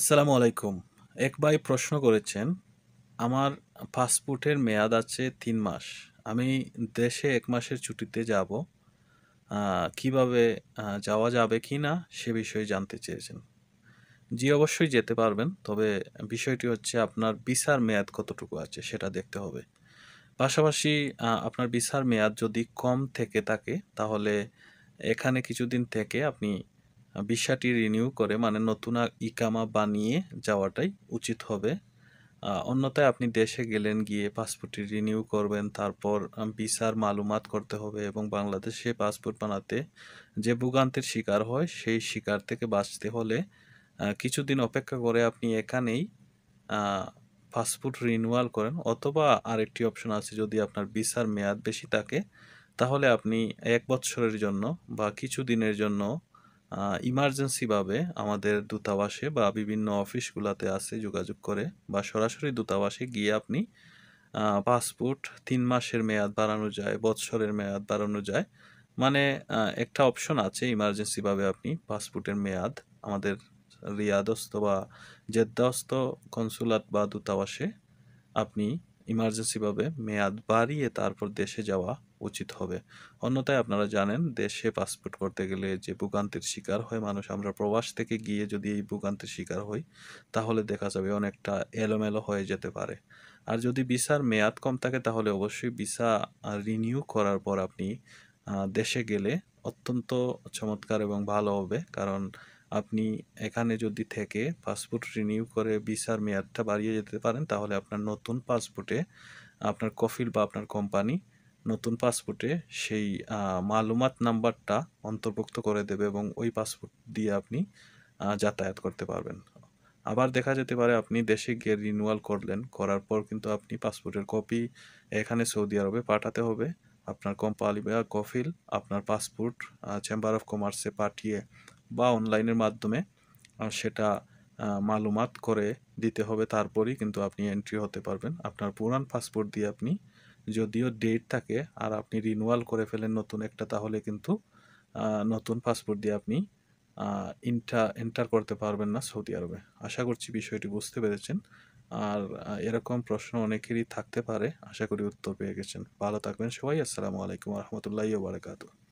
আসসালামু আলাইকুম এক ভাই প্রশ্ন করেছেন আমার পাসপোর্টের মেয়াদ আছে তিন মাস আমি দেশে এক মাসের ছুটিতে যাব কিভাবে যাওয়া যাবে কি না সে বিষয়ে জানতে চেয়েছেন জি অবশ্যই যেতে পারবেন তবে বিষয়টি হচ্ছে আপনার ভিসার মেয়াদ কতটুকু আছে সেটা দেখতে হবে পাশাপাশি আপনার ভিসার মেয়াদ যদি কম থেকে থাকে তাহলে এখানে কিছুদিন থেকে আপনি ভিসাটি রিনিউ করে মানে নতুন ইকামা বানিয়ে যাওয়াটাই উচিত হবে অন্যথায় আপনি দেশে গেলেন গিয়ে পাসপোর্টটি রিনিউ করবেন তারপর ভিসার মালুমাত করতে হবে এবং বাংলাদেশে পাসপোর্ট বানাতে যে ভোগান্তির শিকার হয় সেই শিকার থেকে বাঁচতে হলে কিছুদিন অপেক্ষা করে আপনি এখানেই পাসপোর্ট রিনিউয়াল করেন অথবা আরেকটি অপশন আছে যদি আপনার ভিসার মেয়াদ বেশি থাকে তাহলে আপনি এক বছরের জন্য বা কিছু দিনের জন্য ইমার্জেন্সিভাবে আমাদের দূতাবাসে বা বিভিন্ন অফিসগুলোতে আছে যোগাযোগ করে বা সরাসরি দূতাবাসে গিয়ে আপনি পাসপোর্ট তিন মাসের মেয়াদ বাড়ানো যায় বৎসরের মেয়াদ বাড়ানো যায় মানে একটা অপশন আছে ইমার্জেন্সিভাবে আপনি পাসপোর্টের মেয়াদ আমাদের রিয়াদস্ত বা জেদ্দাস্ত কনসুলাত বা দূতাবাসে আপনি ইমার্জেন্সিভাবে মেয়াদ বাড়িয়ে তারপর দেশে যাওয়া উচিত হবে অন্যথায় আপনারা জানেন দেশে পাসপোর্ট করতে গেলে যে ভোগান্তির শিকার হয় মানুষ আমরা প্রবাস থেকে গিয়ে যদি এই ভোগান্তির শিকার হই তাহলে দেখা যাবে অনেকটা এলোমেলো হয়ে যেতে পারে আর যদি ভিসার মেয়াদ কম থাকে তাহলে অবশ্যই ভিসা রিনিউ করার পর আপনি দেশে গেলে অত্যন্ত চমৎকার এবং ভালো হবে কারণ আপনি এখানে যদি থেকে পাসপোর্ট রিনিউ করে ভিসার মেয়াদটা বাড়িয়ে যেতে পারেন তাহলে আপনার নতুন পাসপোর্টে আপনার কফিল বা আপনার কোম্পানি নতুন পাসপোর্টে সেই মালুমাত নাম্বারটা অন্তর্ভুক্ত করে দেবে এবং ওই পাসপোর্ট দিয়ে আপনি যাতায়াত করতে পারবেন আবার দেখা যেতে পারে আপনি দেশে গিয়ে রিনিউয়াল করলেন করার পর কিন্তু আপনি পাসপোর্টের কপি এখানে সৌদি আরবে পাঠাতে হবে আপনার কোম্পানি বা কফিল আপনার পাসপোর্ট চেম্বার অফ কমার্সে পাঠিয়ে বা অনলাইনের মাধ্যমে সেটা মালুমাত করে দিতে হবে তারপরই কিন্তু আপনি এন্ট্রি হতে পারবেন আপনার পুরান পাসপোর্ট দিয়ে আপনি যদিও ডেট থাকে আর আপনি রিনুয়াল করে ফেলেন নতুন একটা তাহলে কিন্তু নতুন পাসপোর্ট দিয়ে আপনি ইন্টা এন্টার করতে পারবেন না সৌদি আরবে আশা করছি বিষয়টি বুঝতে পেরেছেন আর এরকম প্রশ্ন অনেকেরই থাকতে পারে আশা করি উত্তর পেয়ে গেছেন ভালো থাকবেন সবাই আসসালামু আলাইকুম রহমতুল্লাহ বারকাতু